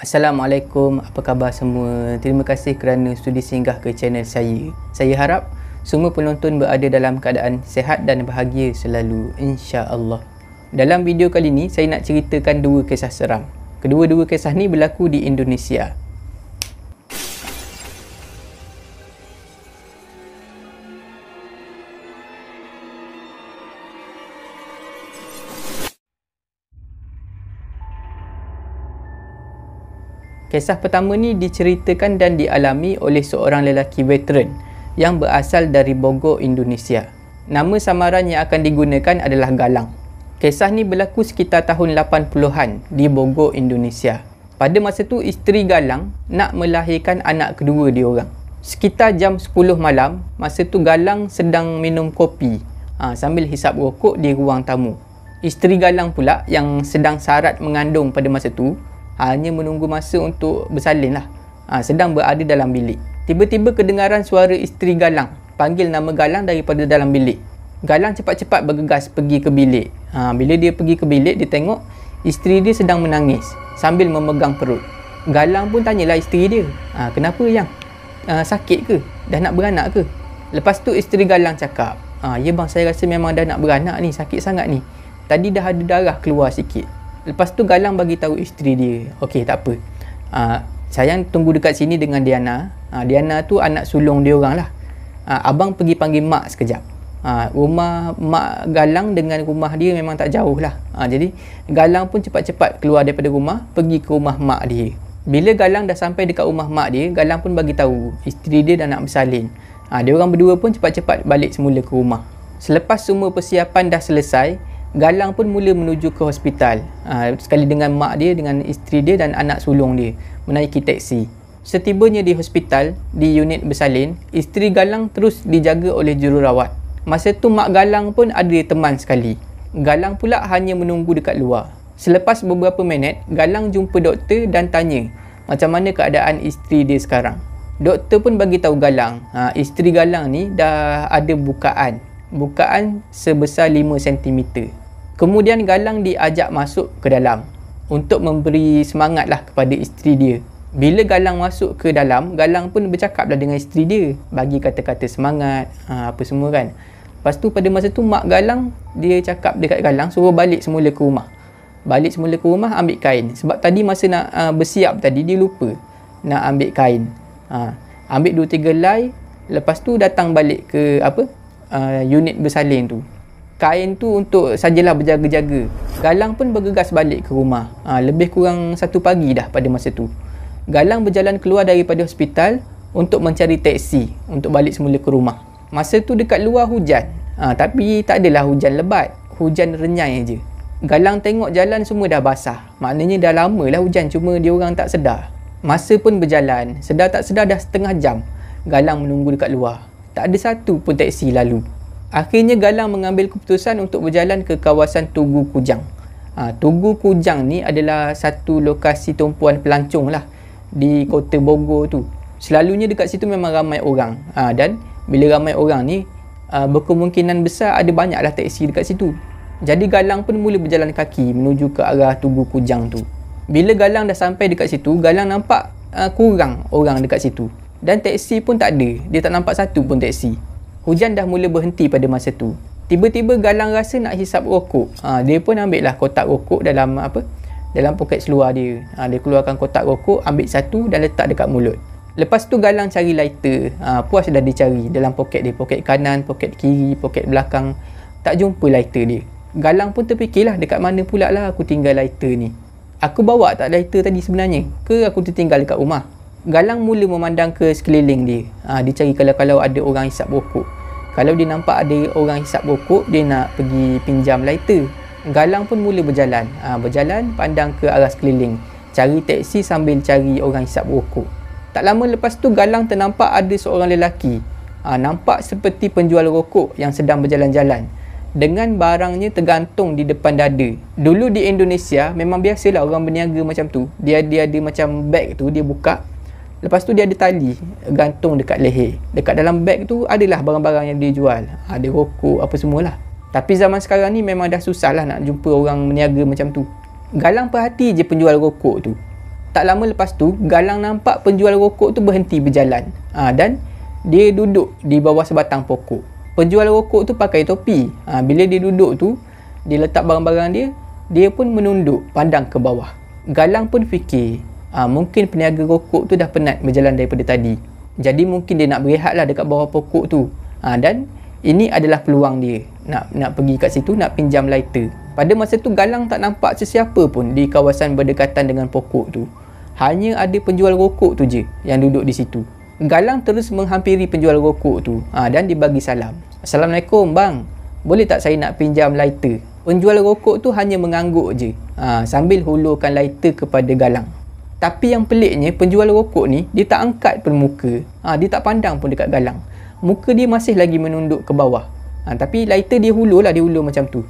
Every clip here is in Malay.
Assalamualaikum, apa khabar semua? Terima kasih kerana sudi singgah ke channel saya. Saya harap semua penonton berada dalam keadaan sehat dan bahagia selalu, insya-Allah. Dalam video kali ini, saya nak ceritakan dua kisah seram. Kedua-dua kisah ni berlaku di Indonesia. Kisah pertama ni diceritakan dan dialami oleh seorang lelaki veteran yang berasal dari Bogor, Indonesia. Nama samaran yang akan digunakan adalah Galang. Kisah ni berlaku sekitar tahun 80-an di Bogor, Indonesia. Pada masa tu isteri Galang nak melahirkan anak kedua diorang. Sekitar jam 10 malam, masa tu Galang sedang minum kopi ha, sambil hisap rokok di ruang tamu. Isteri Galang pula yang sedang sarat mengandung pada masa tu hanya menunggu masa untuk bersalin lah ha, sedang berada dalam bilik tiba-tiba kedengaran suara isteri Galang panggil nama Galang daripada dalam bilik Galang cepat-cepat bergegas pergi ke bilik ha, bila dia pergi ke bilik dia tengok isteri dia sedang menangis sambil memegang perut Galang pun tanyalah isteri dia ha, kenapa yang ha, sakit ke dah nak beranak ke lepas tu isteri Galang cakap ha, ya bang saya rasa memang dah nak beranak ni sakit sangat ni tadi dah ada darah keluar sikit Lepas tu Galang bagi tahu isteri dia. Okey, tak apa. Ha, sayang tunggu dekat sini dengan Diana. Ha, Diana tu anak sulung dia orang lah. Ha, abang pergi panggil mak sekejap. Ha, rumah mak Galang dengan rumah dia memang tak jauh lah. Ha, jadi Galang pun cepat-cepat keluar daripada rumah pergi ke rumah mak dia. Bila Galang dah sampai dekat rumah mak dia, Galang pun bagi tahu isteri dia dah nak bersalin. Ha, dia orang berdua pun cepat-cepat balik semula ke rumah. Selepas semua persiapan dah selesai, Galang pun mula menuju ke hospital uh, sekali dengan mak dia dengan isteri dia dan anak sulung dia menaiki teksi. Setibanya di hospital di unit bersalin, isteri Galang terus dijaga oleh jururawat. Masa tu mak Galang pun ada teman sekali. Galang pula hanya menunggu dekat luar. Selepas beberapa minit, Galang jumpa doktor dan tanya macam mana keadaan isteri dia sekarang. Doktor pun bagi tahu Galang, ha, isteri Galang ni dah ada bukaan. Bukaan sebesar 5 cm. Kemudian Galang diajak masuk ke dalam untuk memberi semangatlah kepada isteri dia. Bila Galang masuk ke dalam, Galang pun bercakaplah dengan isteri dia bagi kata-kata semangat, ha, apa semua kan. Lepas tu pada masa tu Mak Galang dia cakap dekat Galang suruh balik semula ke rumah. Balik semula ke rumah ambil kain sebab tadi masa nak ha, bersiap tadi dia lupa nak ambil kain. Ha, ambil 2 3 lai lepas tu datang balik ke apa? Uh, unit bersalin tu kain tu untuk sajalah berjaga-jaga Galang pun bergegas balik ke rumah ha, lebih kurang satu pagi dah pada masa tu Galang berjalan keluar daripada hospital untuk mencari teksi untuk balik semula ke rumah masa tu dekat luar hujan ha, tapi tak adalah hujan lebat hujan renyai je Galang tengok jalan semua dah basah maknanya dah lama lah hujan cuma dia orang tak sedar masa pun berjalan sedar tak sedar dah setengah jam Galang menunggu dekat luar tak ada satu pun teksi lalu akhirnya Galang mengambil keputusan untuk berjalan ke kawasan Tugu Kujang. Ha, Tugu Kujang ni adalah satu lokasi tumpuan pelancong lah di kota Bogor tu. Selalunya dekat situ memang ramai orang ha, dan bila ramai orang ni ha, berkemungkinan besar ada banyaklah teksi dekat situ. Jadi Galang pun mula berjalan kaki menuju ke arah Tugu Kujang tu. Bila Galang dah sampai dekat situ, Galang nampak uh, kurang orang dekat situ. Dan teksi pun tak ada. Dia tak nampak satu pun teksi. Hujan dah mula berhenti pada masa tu. Tiba-tiba Galang rasa nak hisap rokok. Ha, dia pun ambil lah kotak rokok dalam apa? Dalam poket seluar dia. Ha, dia keluarkan kotak rokok, ambil satu dan letak dekat mulut. Lepas tu Galang cari lighter. Ha, puas dah dicari dalam poket dia. Poket kanan, poket kiri, poket belakang. Tak jumpa lighter dia. Galang pun terfikirlah dekat mana pula lah aku tinggal lighter ni. Aku bawa tak lighter tadi sebenarnya? Ke aku tertinggal dekat rumah? Galang mula memandang ke sekeliling dia. Ha, dia cari kalau-kalau ada orang hisap rokok. Kalau dia nampak ada orang hisap rokok, dia nak pergi pinjam lighter. Galang pun mula berjalan. Ha, berjalan, pandang ke arah sekeliling. Cari teksi sambil cari orang hisap rokok. Tak lama lepas tu, Galang ternampak ada seorang lelaki. Ha, nampak seperti penjual rokok yang sedang berjalan-jalan. Dengan barangnya tergantung di depan dada. Dulu di Indonesia, memang biasalah orang berniaga macam tu. Dia, dia ada macam beg tu, dia buka, Lepas tu dia ada tali gantung dekat leher. Dekat dalam beg tu adalah barang-barang yang dia jual. Ada rokok apa semualah. Tapi zaman sekarang ni memang dah susah lah nak jumpa orang meniaga macam tu. Galang perhati je penjual rokok tu. Tak lama lepas tu, Galang nampak penjual rokok tu berhenti berjalan. Ha, dan dia duduk di bawah sebatang pokok. Penjual rokok tu pakai topi. Ha, bila dia duduk tu, dia letak barang-barang dia, dia pun menunduk pandang ke bawah. Galang pun fikir, Uh, mungkin peniaga rokok tu dah penat berjalan daripada tadi. Jadi mungkin dia nak berehat lah dekat bawah pokok tu. Uh, dan ini adalah peluang dia nak nak pergi kat situ nak pinjam lighter. Pada masa tu galang tak nampak sesiapa pun di kawasan berdekatan dengan pokok tu. Hanya ada penjual rokok tu je yang duduk di situ. Galang terus menghampiri penjual rokok tu uh, dan dibagi salam. Assalamualaikum bang. Boleh tak saya nak pinjam lighter? Penjual rokok tu hanya mengangguk je uh, sambil hulurkan lighter kepada galang. Tapi yang peliknya penjual rokok ni dia tak angkat pun muka. Ha, dia tak pandang pun dekat galang. Muka dia masih lagi menunduk ke bawah. Ha, tapi lighter dia hulur lah, dia hulur macam tu.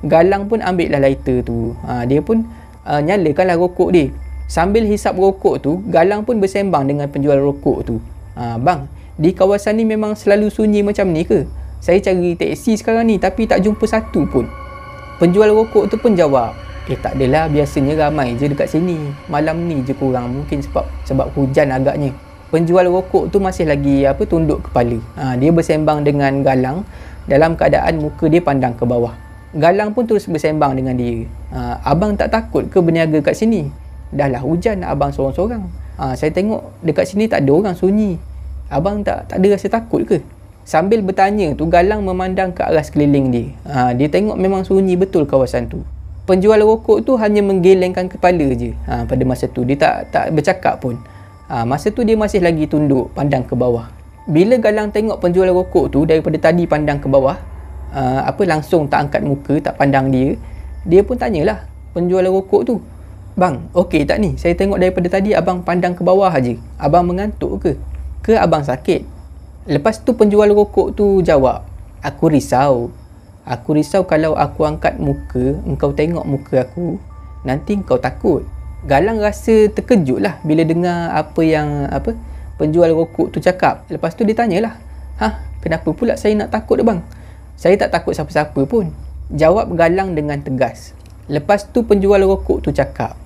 Galang pun ambil lah lighter tu. Ha, dia pun uh, nyalakan lah rokok dia. Sambil hisap rokok tu, galang pun bersembang dengan penjual rokok tu. Ha, bang, di kawasan ni memang selalu sunyi macam ni ke? Saya cari teksi sekarang ni tapi tak jumpa satu pun. Penjual rokok tu pun jawab, Eh tak adalah biasanya ramai je dekat sini Malam ni je kurang mungkin sebab sebab hujan agaknya Penjual rokok tu masih lagi apa tunduk kepala ha, Dia bersembang dengan galang dalam keadaan muka dia pandang ke bawah Galang pun terus bersembang dengan dia ha, Abang tak takut ke berniaga kat sini? Dahlah hujan abang sorang-sorang ha, Saya tengok dekat sini tak ada orang sunyi Abang tak, tak ada rasa takut ke? Sambil bertanya tu Galang memandang ke arah sekeliling dia ha, Dia tengok memang sunyi betul kawasan tu penjual rokok tu hanya menggelengkan kepala je ha, pada masa tu dia tak tak bercakap pun ha, masa tu dia masih lagi tunduk pandang ke bawah bila galang tengok penjual rokok tu daripada tadi pandang ke bawah ha, apa langsung tak angkat muka tak pandang dia dia pun tanyalah penjual rokok tu bang okey tak ni saya tengok daripada tadi abang pandang ke bawah aje abang mengantuk ke ke abang sakit lepas tu penjual rokok tu jawab aku risau Aku risau kalau aku angkat muka, engkau tengok muka aku, nanti engkau takut. Galang rasa terkejutlah bila dengar apa yang apa penjual rokok tu cakap. Lepas tu dia tanyalah, "Ha, kenapa pula saya nak takut dah bang? Saya tak takut siapa-siapa pun." Jawab Galang dengan tegas. Lepas tu penjual rokok tu cakap,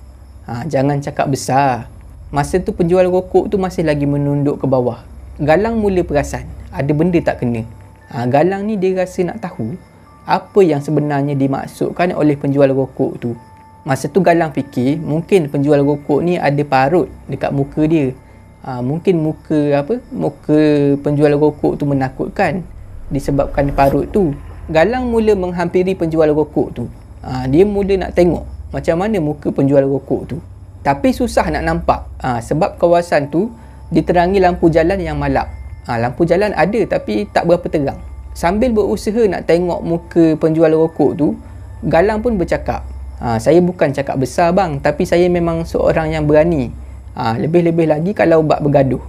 "Ha, jangan cakap besar." Masa tu penjual rokok tu masih lagi menunduk ke bawah. Galang mula perasan ada benda tak kena. Ha, Galang ni dia rasa nak tahu apa yang sebenarnya dimaksudkan oleh penjual rokok tu. Masa tu Galang fikir mungkin penjual rokok ni ada parut dekat muka dia. Ha, mungkin muka apa muka penjual rokok tu menakutkan disebabkan parut tu. Galang mula menghampiri penjual rokok tu. Ha, dia mula nak tengok macam mana muka penjual rokok tu. Tapi susah nak nampak ha, sebab kawasan tu diterangi lampu jalan yang malap. Ha, lampu jalan ada tapi tak berapa terang sambil berusaha nak tengok muka penjual rokok tu Galang pun bercakap ha, saya bukan cakap besar bang tapi saya memang seorang yang berani ha, lebih-lebih lagi kalau bak bergaduh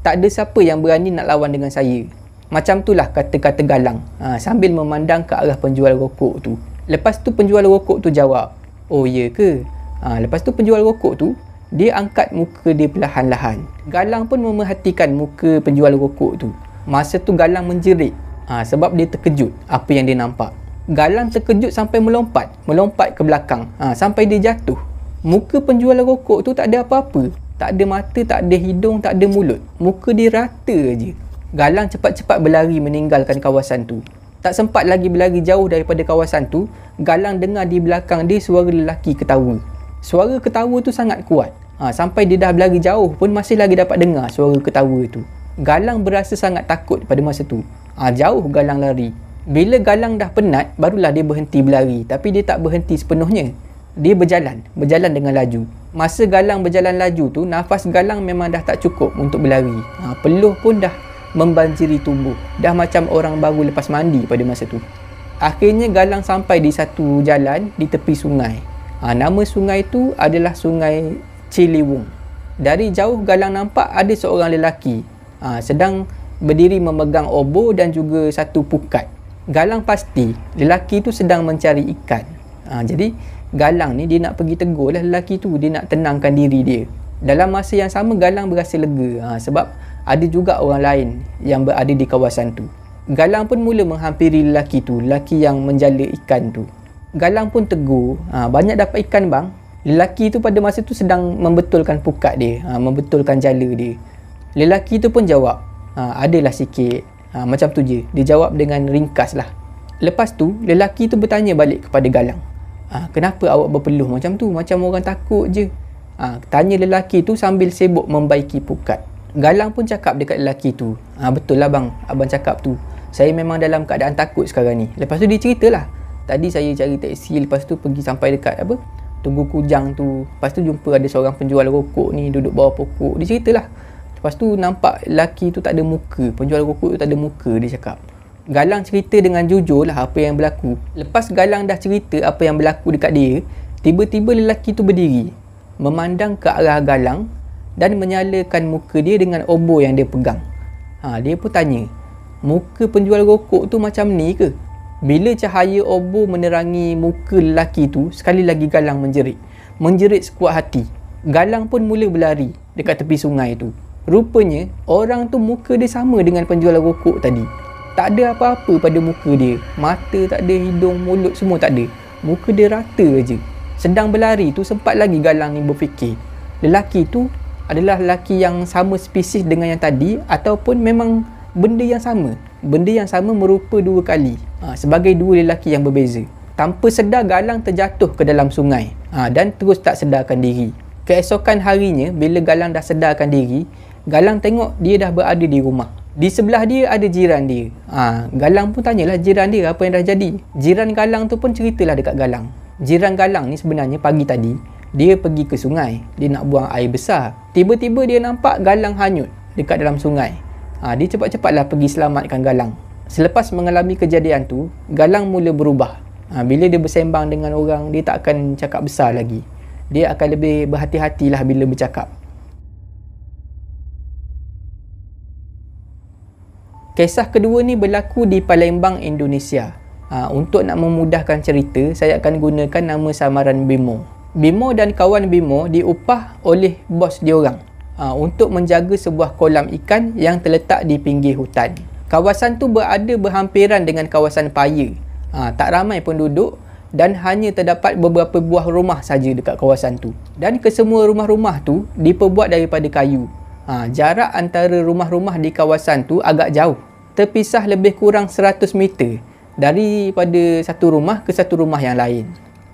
tak ada siapa yang berani nak lawan dengan saya macam itulah kata-kata Galang ha, sambil memandang ke arah penjual rokok tu lepas tu penjual rokok tu jawab oh iya ke ha, lepas tu penjual rokok tu dia angkat muka dia perlahan-lahan Galang pun memerhatikan muka penjual rokok tu Masa tu Galang menjerit ha, sebab dia terkejut apa yang dia nampak galang terkejut sampai melompat melompat ke belakang ha, sampai dia jatuh muka penjual rokok tu tak ada apa-apa tak ada mata tak ada hidung tak ada mulut muka dia rata je galang cepat-cepat berlari meninggalkan kawasan tu tak sempat lagi berlari jauh daripada kawasan tu galang dengar di belakang dia suara lelaki ketawa suara ketawa tu sangat kuat ha, sampai dia dah berlari jauh pun masih lagi dapat dengar suara ketawa tu Galang berasa sangat takut pada masa tu ha, jauh galang lari bila galang dah penat barulah dia berhenti berlari tapi dia tak berhenti sepenuhnya dia berjalan berjalan dengan laju masa galang berjalan laju tu nafas galang memang dah tak cukup untuk berlari ha, peluh pun dah membanjiri tubuh dah macam orang baru lepas mandi pada masa tu akhirnya galang sampai di satu jalan di tepi sungai ha, nama sungai tu adalah sungai Ciliwung dari jauh galang nampak ada seorang lelaki ha, sedang sedang berdiri memegang obo dan juga satu pukat. Galang pasti lelaki tu sedang mencari ikan. Ha, jadi galang ni dia nak pergi tegur lah lelaki tu. Dia nak tenangkan diri dia. Dalam masa yang sama galang berasa lega ha, sebab ada juga orang lain yang berada di kawasan tu. Galang pun mula menghampiri lelaki tu, lelaki yang menjala ikan tu. Galang pun tegur, ha, banyak dapat ikan bang. Lelaki tu pada masa tu sedang membetulkan pukat dia, ha, membetulkan jala dia. Lelaki tu pun jawab, Ah, adalah sikit ha, macam tu je dia jawab dengan ringkas lah lepas tu lelaki tu bertanya balik kepada galang ha, kenapa awak berpeluh macam tu macam orang takut je ha, tanya lelaki tu sambil sibuk membaiki pukat galang pun cakap dekat lelaki tu ha, betul lah bang abang cakap tu saya memang dalam keadaan takut sekarang ni lepas tu dia ceritalah tadi saya cari teksi lepas tu pergi sampai dekat apa tunggu kujang tu lepas tu jumpa ada seorang penjual rokok ni duduk bawah pokok dia ceritalah Lepas tu nampak laki tu tak ada muka Penjual rokok tu tak ada muka dia cakap Galang cerita dengan jujur lah apa yang berlaku Lepas Galang dah cerita apa yang berlaku dekat dia Tiba-tiba lelaki tu berdiri Memandang ke arah Galang Dan menyalakan muka dia dengan obo yang dia pegang ha, Dia pun tanya Muka penjual rokok tu macam ni ke? Bila cahaya obo menerangi muka lelaki tu Sekali lagi Galang menjerit Menjerit sekuat hati Galang pun mula berlari dekat tepi sungai tu Rupanya orang tu muka dia sama dengan penjual rokok tadi Tak ada apa-apa pada muka dia Mata tak ada, hidung, mulut semua tak ada Muka dia rata aja. Sedang berlari tu sempat lagi galang ni berfikir Lelaki tu adalah lelaki yang sama spesies dengan yang tadi Ataupun memang benda yang sama Benda yang sama merupa dua kali ha, Sebagai dua lelaki yang berbeza Tanpa sedar galang terjatuh ke dalam sungai ha, Dan terus tak sedarkan diri Keesokan harinya bila galang dah sedarkan diri Galang tengok dia dah berada di rumah. Di sebelah dia ada jiran dia. Ha, Galang pun tanyalah jiran dia apa yang dah jadi. Jiran Galang tu pun ceritalah dekat Galang. Jiran Galang ni sebenarnya pagi tadi, dia pergi ke sungai. Dia nak buang air besar. Tiba-tiba dia nampak Galang hanyut dekat dalam sungai. Ha, dia cepat-cepatlah pergi selamatkan Galang. Selepas mengalami kejadian tu, Galang mula berubah. Ha, bila dia bersembang dengan orang, dia tak akan cakap besar lagi. Dia akan lebih berhati-hatilah bila bercakap. Kisah kedua ni berlaku di Palembang, Indonesia. Ha, untuk nak memudahkan cerita, saya akan gunakan nama samaran Bimo. Bimo dan kawan Bimo diupah oleh bos diorang ha, untuk menjaga sebuah kolam ikan yang terletak di pinggir hutan. Kawasan tu berada berhampiran dengan kawasan paya. Ha, tak ramai penduduk dan hanya terdapat beberapa buah rumah saja dekat kawasan tu. Dan kesemua rumah-rumah tu diperbuat daripada kayu. Ha, jarak antara rumah-rumah di kawasan tu agak jauh terpisah lebih kurang 100 meter daripada satu rumah ke satu rumah yang lain.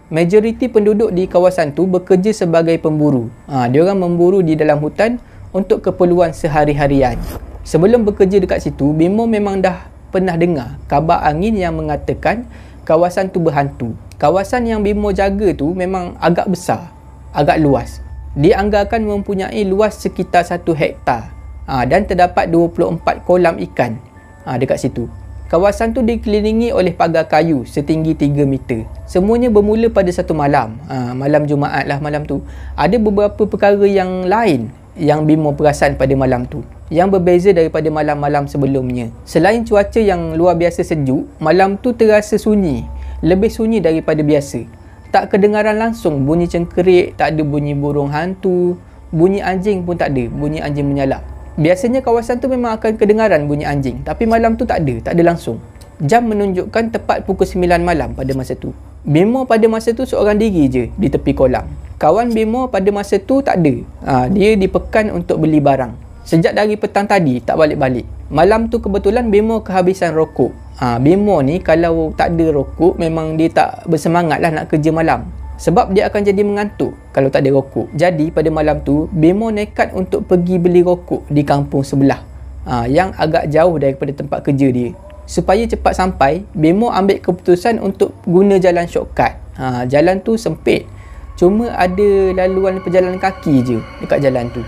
Majoriti penduduk di kawasan tu bekerja sebagai pemburu. Ha, dia orang memburu di dalam hutan untuk keperluan sehari-harian. Sebelum bekerja dekat situ, Bimo memang dah pernah dengar kabar angin yang mengatakan kawasan tu berhantu. Kawasan yang Bimo jaga tu memang agak besar, agak luas. Dianggarkan mempunyai luas sekitar 1 hektar ha, dan terdapat 24 kolam ikan ha, dekat situ. Kawasan tu dikelilingi oleh pagar kayu setinggi 3 meter. Semuanya bermula pada satu malam, ha, malam Jumaat lah malam tu. Ada beberapa perkara yang lain yang Bimo perasan pada malam tu yang berbeza daripada malam-malam sebelumnya. Selain cuaca yang luar biasa sejuk, malam tu terasa sunyi, lebih sunyi daripada biasa. Tak kedengaran langsung bunyi cengkerik, tak ada bunyi burung hantu, bunyi anjing pun tak ada, bunyi anjing menyalak. Biasanya kawasan tu memang akan kedengaran bunyi anjing Tapi malam tu tak ada, tak ada langsung Jam menunjukkan tepat pukul 9 malam pada masa tu Bimo pada masa tu seorang diri je di tepi kolam Kawan Bimo pada masa tu tak ada ha, Dia dipekan untuk beli barang Sejak dari petang tadi, tak balik-balik Malam tu kebetulan Bimo kehabisan rokok ha, Bimo ni kalau tak ada rokok Memang dia tak bersemangat lah nak kerja malam sebab dia akan jadi mengantuk kalau tak ada rokok. Jadi pada malam tu, Bemo nekat untuk pergi beli rokok di kampung sebelah ha, yang agak jauh daripada tempat kerja dia. Supaya cepat sampai, Bemo ambil keputusan untuk guna jalan shortcut. Ha, jalan tu sempit. Cuma ada laluan pejalan kaki je dekat jalan tu.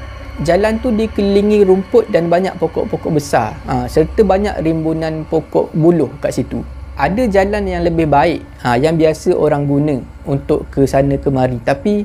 Jalan tu dikelilingi rumput dan banyak pokok-pokok besar ha, serta banyak rimbunan pokok buluh kat situ ada jalan yang lebih baik ha, yang biasa orang guna untuk ke sana kemari tapi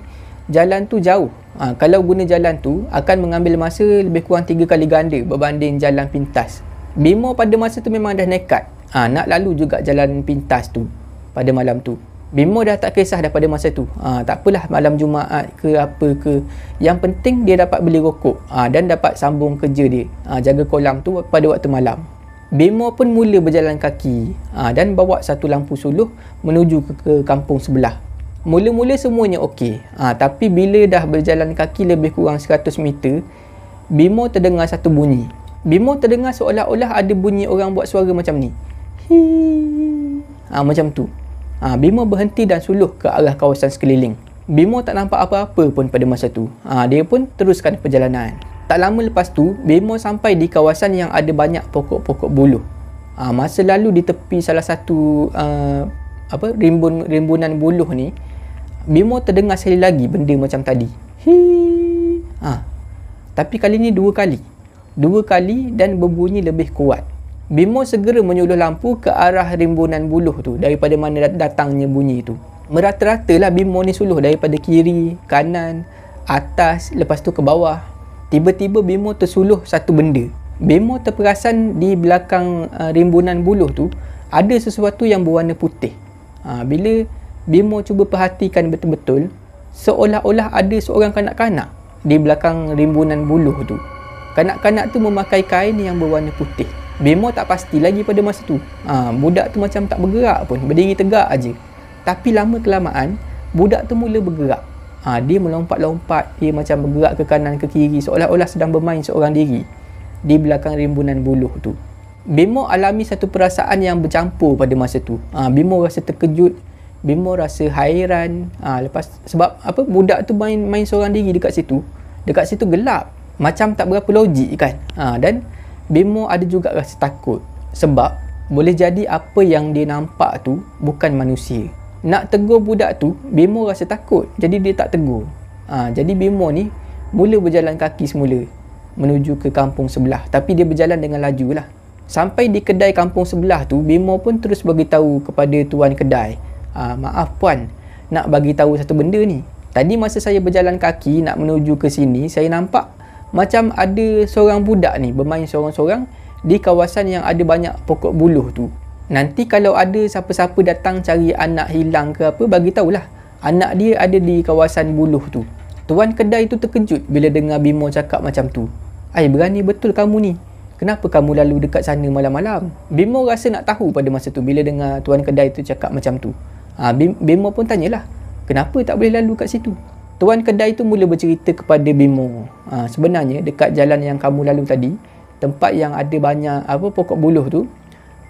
jalan tu jauh ha, kalau guna jalan tu akan mengambil masa lebih kurang tiga kali ganda berbanding jalan pintas Bimo pada masa tu memang dah nekat ha, nak lalu juga jalan pintas tu pada malam tu Bimo dah tak kisah dah pada masa tu ha, tak apalah malam Jumaat ke apa ke yang penting dia dapat beli rokok ha, dan dapat sambung kerja dia ha, jaga kolam tu pada waktu malam Bemo pun mula berjalan kaki ha, dan bawa satu lampu suluh menuju ke, ke kampung sebelah. Mula-mula semuanya okey. Ha, tapi bila dah berjalan kaki lebih kurang 100 meter, Bemo terdengar satu bunyi. Bemo terdengar seolah-olah ada bunyi orang buat suara macam ni. Hi. Ha, macam tu. Ha, Bemo berhenti dan suluh ke arah kawasan sekeliling. Bemo tak nampak apa-apa pun pada masa tu. Ha, dia pun teruskan perjalanan. Tak lama lepas tu, Bemo sampai di kawasan yang ada banyak pokok-pokok buluh. Ha, masa lalu di tepi salah satu uh, apa rimbun rimbunan buluh ni, Bemo terdengar sekali lagi benda macam tadi. Hi. Ha. Ah, tapi kali ni dua kali. Dua kali dan berbunyi lebih kuat. Bimo segera menyuluh lampu ke arah rimbunan buluh tu daripada mana datangnya bunyi tu. Merata-ratalah Bimo ni suluh daripada kiri, kanan, atas, lepas tu ke bawah tiba-tiba Bemo tersuluh satu benda. Bemo terperasan di belakang uh, rimbunan buluh tu ada sesuatu yang berwarna putih. Ha, bila Bemo cuba perhatikan betul-betul, seolah-olah ada seorang kanak-kanak di belakang rimbunan buluh tu. Kanak-kanak tu memakai kain yang berwarna putih. Bemo tak pasti lagi pada masa tu. Ha, budak tu macam tak bergerak pun, berdiri tegak aje. Tapi lama kelamaan, budak tu mula bergerak ha, dia melompat-lompat dia macam bergerak ke kanan ke kiri seolah-olah sedang bermain seorang diri di belakang rimbunan buluh tu Bimo alami satu perasaan yang bercampur pada masa tu ha, Bimo rasa terkejut Bimo rasa hairan ha, lepas sebab apa budak tu main main seorang diri dekat situ dekat situ gelap macam tak berapa logik kan ha, dan Bimo ada juga rasa takut sebab boleh jadi apa yang dia nampak tu bukan manusia nak tegur budak tu Bimo rasa takut jadi dia tak tegur ha, jadi Bimo ni mula berjalan kaki semula menuju ke kampung sebelah tapi dia berjalan dengan laju lah sampai di kedai kampung sebelah tu Bimo pun terus bagi tahu kepada tuan kedai ha, maaf puan nak bagi tahu satu benda ni tadi masa saya berjalan kaki nak menuju ke sini saya nampak macam ada seorang budak ni bermain seorang-seorang di kawasan yang ada banyak pokok buluh tu Nanti kalau ada siapa-siapa datang cari anak hilang ke apa, bagi tahulah. Anak dia ada di kawasan buluh tu. Tuan kedai tu terkejut bila dengar Bimo cakap macam tu. Ai berani betul kamu ni. Kenapa kamu lalu dekat sana malam-malam? Bimo rasa nak tahu pada masa tu bila dengar tuan kedai tu cakap macam tu. Ha, Bimo pun tanyalah. Kenapa tak boleh lalu kat situ? Tuan kedai tu mula bercerita kepada Bimo. Ha, sebenarnya dekat jalan yang kamu lalu tadi, tempat yang ada banyak apa pokok buluh tu,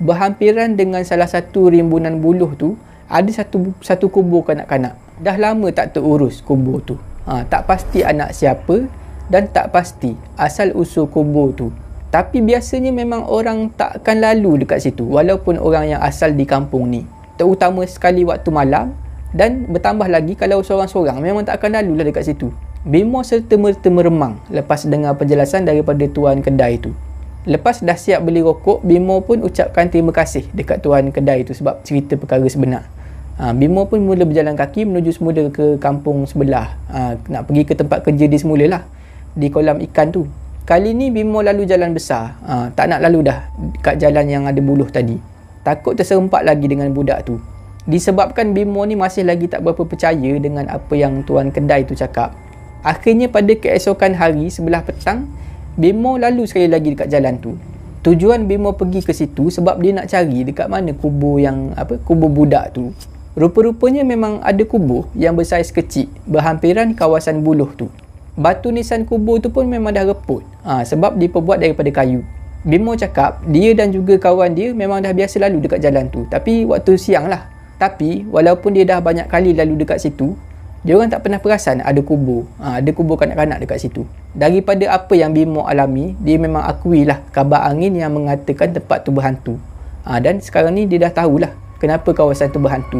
berhampiran dengan salah satu rimbunan buluh tu ada satu satu kubur kanak-kanak dah lama tak terurus kubur tu ha, tak pasti anak siapa dan tak pasti asal usul kubur tu tapi biasanya memang orang takkan lalu dekat situ walaupun orang yang asal di kampung ni terutama sekali waktu malam dan bertambah lagi kalau seorang-seorang memang takkan lalu lah dekat situ Bimo serta merta meremang lepas dengar penjelasan daripada tuan kedai itu. Lepas dah siap beli rokok, Bimo pun ucapkan terima kasih dekat tuan kedai tu sebab cerita perkara sebenar. Ha, Bimo pun mula berjalan kaki menuju semula ke kampung sebelah. Ha, nak pergi ke tempat kerja dia semula lah. Di kolam ikan tu. Kali ni Bimo lalu jalan besar. Ha, tak nak lalu dah kat jalan yang ada buluh tadi. Takut terserempak lagi dengan budak tu. Disebabkan Bimo ni masih lagi tak berapa percaya dengan apa yang tuan kedai tu cakap. Akhirnya pada keesokan hari sebelah petang, Bimo lalu sekali lagi dekat jalan tu. Tujuan Bimo pergi ke situ sebab dia nak cari dekat mana kubur yang apa kubur budak tu. Rupa-rupanya memang ada kubur yang bersaiz kecil berhampiran kawasan buluh tu. Batu nisan kubur tu pun memang dah reput ha, sebab diperbuat daripada kayu. Bimo cakap dia dan juga kawan dia memang dah biasa lalu dekat jalan tu tapi waktu siang lah. Tapi walaupun dia dah banyak kali lalu dekat situ, dia orang tak pernah perasan ada kubur ha, ada kubur kanak-kanak dekat situ daripada apa yang Bimo alami dia memang akui lah kabar angin yang mengatakan tempat tu berhantu ha, dan sekarang ni dia dah tahulah kenapa kawasan tu berhantu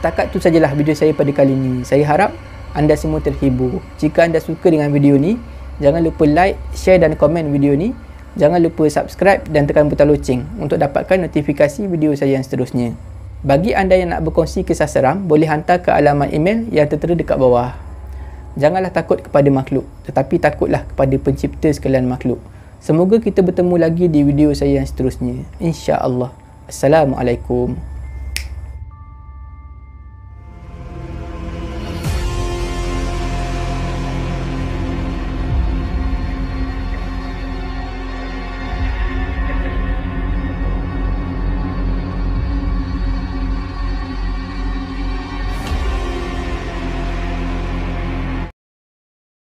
setakat tu sajalah video saya pada kali ni saya harap anda semua terhibur jika anda suka dengan video ni jangan lupa like, share dan komen video ni jangan lupa subscribe dan tekan butang loceng untuk dapatkan notifikasi video saya yang seterusnya bagi anda yang nak berkongsi kisah seram, boleh hantar ke alamat email yang tertera dekat bawah. Janganlah takut kepada makhluk, tetapi takutlah kepada pencipta sekalian makhluk. Semoga kita bertemu lagi di video saya yang seterusnya. InsyaAllah. Assalamualaikum.